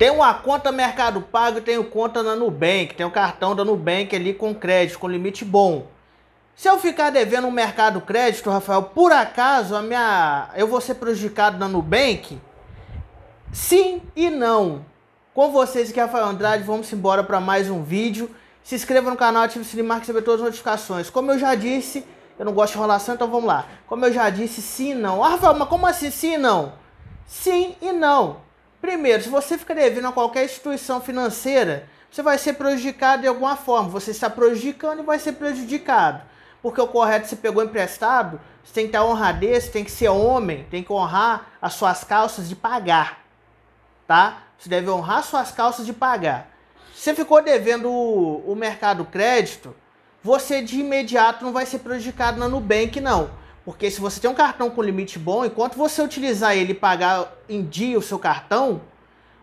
Tem uma conta Mercado Pago, tenho conta na Nubank, tenho cartão da Nubank ali com crédito, com limite bom. Se eu ficar devendo um mercado crédito, Rafael, por acaso a minha eu vou ser prejudicado na Nubank? Sim e não. Com vocês aqui, Rafael Andrade, vamos embora para mais um vídeo. Se inscreva no canal, ative o sininho, marque receber todas as notificações. Como eu já disse, eu não gosto de enrolação, então vamos lá. Como eu já disse, sim e não. Ah, Rafael, mas como assim sim e não? Sim e não. Primeiro, se você ficar devendo a qualquer instituição financeira, você vai ser prejudicado de alguma forma. Você está prejudicando e vai ser prejudicado. Porque o correto, você pegou emprestado, você tem que ter honradez, tem que ser homem, tem que honrar as suas calças de pagar. Tá? Você deve honrar suas calças de pagar. Você ficou devendo o, o mercado crédito, você de imediato não vai ser prejudicado na Nubank, não. Porque se você tem um cartão com limite bom, enquanto você utilizar ele e pagar em dia o seu cartão,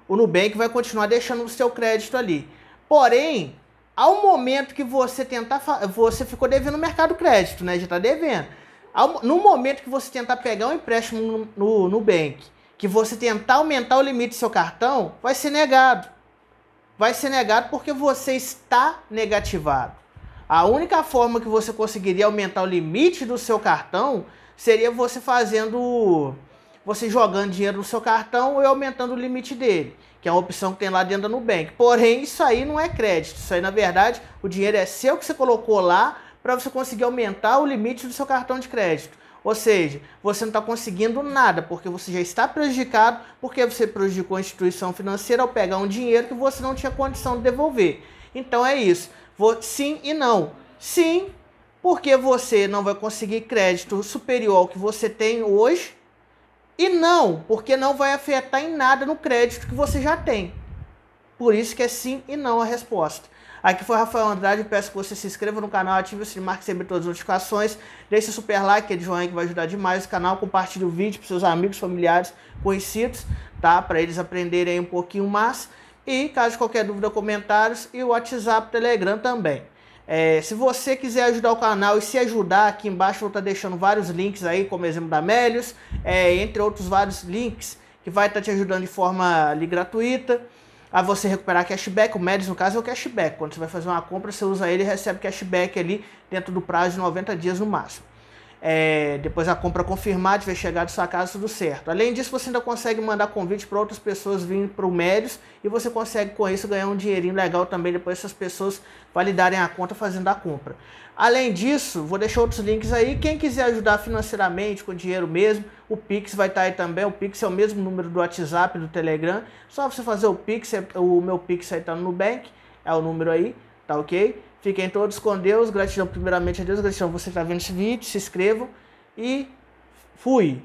o Nubank vai continuar deixando o seu crédito ali. Porém, ao momento que você tentar, você ficou devendo no mercado crédito, né? Já está devendo. no momento que você tentar pegar um empréstimo no, no Nubank, que você tentar aumentar o limite do seu cartão, vai ser negado. Vai ser negado porque você está negativado. A única forma que você conseguiria aumentar o limite do seu cartão seria você fazendo. você jogando dinheiro no seu cartão ou aumentando o limite dele, que é uma opção que tem lá dentro no Nubank. Porém, isso aí não é crédito. Isso aí, na verdade, o dinheiro é seu que você colocou lá para você conseguir aumentar o limite do seu cartão de crédito. Ou seja, você não está conseguindo nada, porque você já está prejudicado, porque você prejudicou a instituição financeira ao pegar um dinheiro que você não tinha condição de devolver. Então é isso. Vou, sim e não. Sim, porque você não vai conseguir crédito superior ao que você tem hoje. E não, porque não vai afetar em nada no crédito que você já tem. Por isso que é sim e não a resposta. Aqui foi Rafael Andrade, peço que você se inscreva no canal, ative o sininho, marque sempre todas as notificações, deixe o super like, é de joinha que vai ajudar demais o canal, compartilhe o vídeo para seus amigos, familiares, conhecidos, tá? Para eles aprenderem um pouquinho mais. E caso qualquer dúvida, comentários e o WhatsApp, Telegram também. É, se você quiser ajudar o canal e se ajudar, aqui embaixo eu vou estar deixando vários links aí, como exemplo da Melios, é, entre outros vários links que vai estar tá te ajudando de forma ali gratuita a você recuperar cashback. O Melios, no caso, é o cashback. Quando você vai fazer uma compra, você usa ele e recebe cashback ali dentro do prazo de 90 dias no máximo. É, depois a compra confirmada tiver chegado à sua casa, tudo certo. Além disso, você ainda consegue mandar convite para outras pessoas virem para o Médios e você consegue com isso ganhar um dinheirinho legal também depois essas pessoas validarem a conta fazendo a compra. Além disso, vou deixar outros links aí. Quem quiser ajudar financeiramente com dinheiro mesmo, o Pix vai estar tá aí também. O Pix é o mesmo número do WhatsApp, do Telegram. Só você fazer o Pix, é, o meu Pix aí tá no Nubank, é o número aí, tá ok? Fiquem todos com Deus. Gratidão primeiramente a Deus. Gratidão você que está vendo esse vídeo. Se inscreva. E fui!